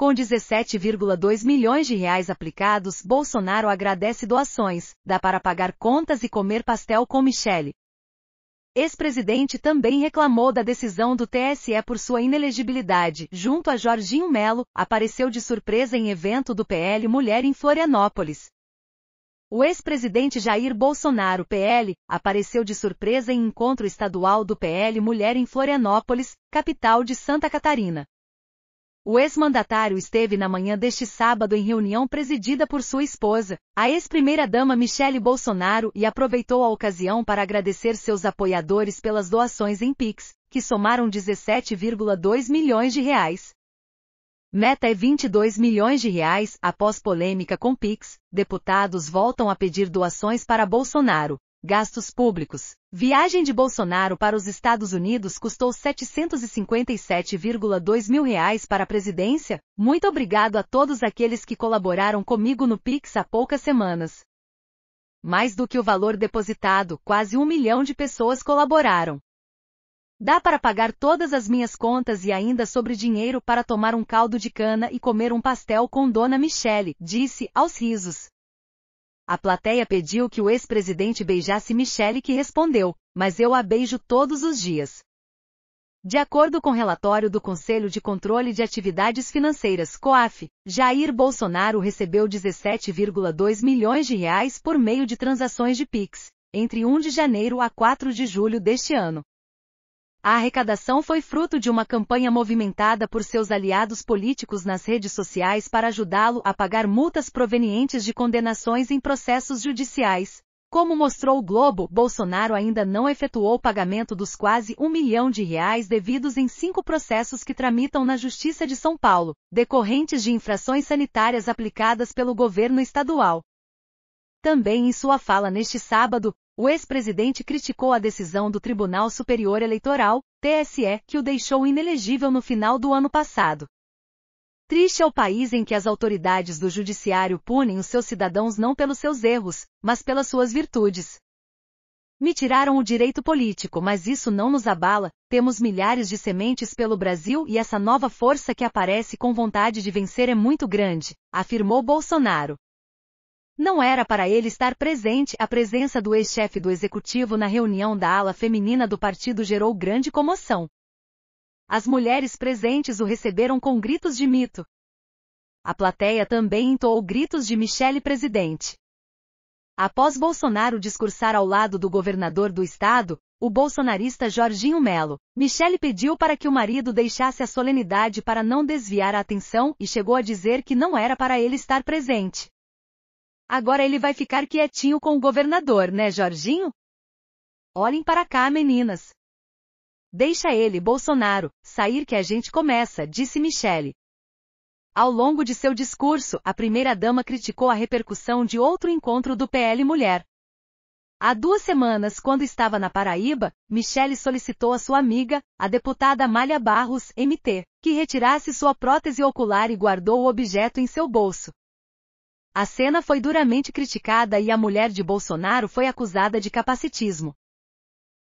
Com 17,2 milhões de reais aplicados, Bolsonaro agradece doações, dá para pagar contas e comer pastel com Michele. Ex-presidente também reclamou da decisão do TSE por sua inelegibilidade. Junto a Jorginho Melo, apareceu de surpresa em evento do PL Mulher em Florianópolis. O ex-presidente Jair Bolsonaro, PL, apareceu de surpresa em encontro estadual do PL Mulher em Florianópolis, capital de Santa Catarina. O ex-mandatário esteve na manhã deste sábado em reunião presidida por sua esposa, a ex-primeira-dama Michele Bolsonaro, e aproveitou a ocasião para agradecer seus apoiadores pelas doações em Pix, que somaram 17,2 milhões de reais. Meta é 22 milhões de reais. Após polêmica com Pix, deputados voltam a pedir doações para Bolsonaro. Gastos públicos. Viagem de Bolsonaro para os Estados Unidos custou 757,2 mil reais para a presidência. Muito obrigado a todos aqueles que colaboraram comigo no Pix há poucas semanas. Mais do que o valor depositado, quase um milhão de pessoas colaboraram. Dá para pagar todas as minhas contas e ainda sobre dinheiro para tomar um caldo de cana e comer um pastel com Dona Michele, disse aos risos. A plateia pediu que o ex-presidente beijasse Michele que respondeu, mas eu a beijo todos os dias. De acordo com relatório do Conselho de Controle de Atividades Financeiras COAF, Jair Bolsonaro recebeu 17,2 milhões de reais por meio de transações de PIX, entre 1 de janeiro a 4 de julho deste ano. A arrecadação foi fruto de uma campanha movimentada por seus aliados políticos nas redes sociais para ajudá-lo a pagar multas provenientes de condenações em processos judiciais. Como mostrou o Globo, Bolsonaro ainda não efetuou o pagamento dos quase um milhão de reais devidos em cinco processos que tramitam na Justiça de São Paulo, decorrentes de infrações sanitárias aplicadas pelo governo estadual. Também em sua fala neste sábado, o ex-presidente criticou a decisão do Tribunal Superior Eleitoral, TSE, que o deixou inelegível no final do ano passado. Triste é o país em que as autoridades do judiciário punem os seus cidadãos não pelos seus erros, mas pelas suas virtudes. Me tiraram o direito político, mas isso não nos abala, temos milhares de sementes pelo Brasil e essa nova força que aparece com vontade de vencer é muito grande, afirmou Bolsonaro. Não era para ele estar presente. A presença do ex-chefe do executivo na reunião da ala feminina do partido gerou grande comoção. As mulheres presentes o receberam com gritos de mito. A plateia também entoou gritos de Michele presidente. Após Bolsonaro discursar ao lado do governador do estado, o bolsonarista Jorginho Melo, Michele pediu para que o marido deixasse a solenidade para não desviar a atenção e chegou a dizer que não era para ele estar presente. Agora ele vai ficar quietinho com o governador, né, Jorginho? Olhem para cá, meninas. Deixa ele, Bolsonaro, sair que a gente começa, disse Michele. Ao longo de seu discurso, a primeira-dama criticou a repercussão de outro encontro do PL Mulher. Há duas semanas, quando estava na Paraíba, Michele solicitou a sua amiga, a deputada Malha Barros, MT, que retirasse sua prótese ocular e guardou o objeto em seu bolso. A cena foi duramente criticada e a mulher de Bolsonaro foi acusada de capacitismo.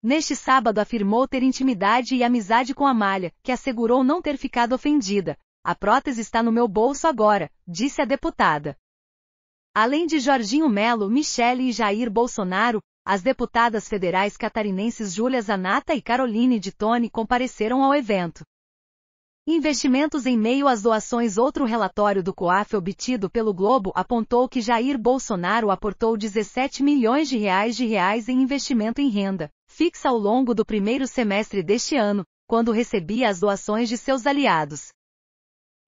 Neste sábado afirmou ter intimidade e amizade com Amália, que assegurou não ter ficado ofendida. A prótese está no meu bolso agora, disse a deputada. Além de Jorginho Melo, Michele e Jair Bolsonaro, as deputadas federais catarinenses Júlia Zanata e Caroline de Tone compareceram ao evento. Investimentos em meio às doações Outro relatório do COAF obtido pelo Globo apontou que Jair Bolsonaro aportou 17 milhões de reais de reais em investimento em renda fixa ao longo do primeiro semestre deste ano, quando recebia as doações de seus aliados.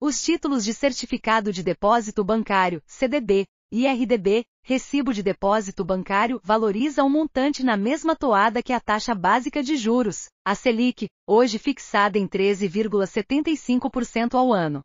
Os títulos de certificado de depósito bancário, CDB, IRDB, recibo de depósito bancário, valoriza um montante na mesma toada que a taxa básica de juros, a Selic, hoje fixada em 13,75% ao ano.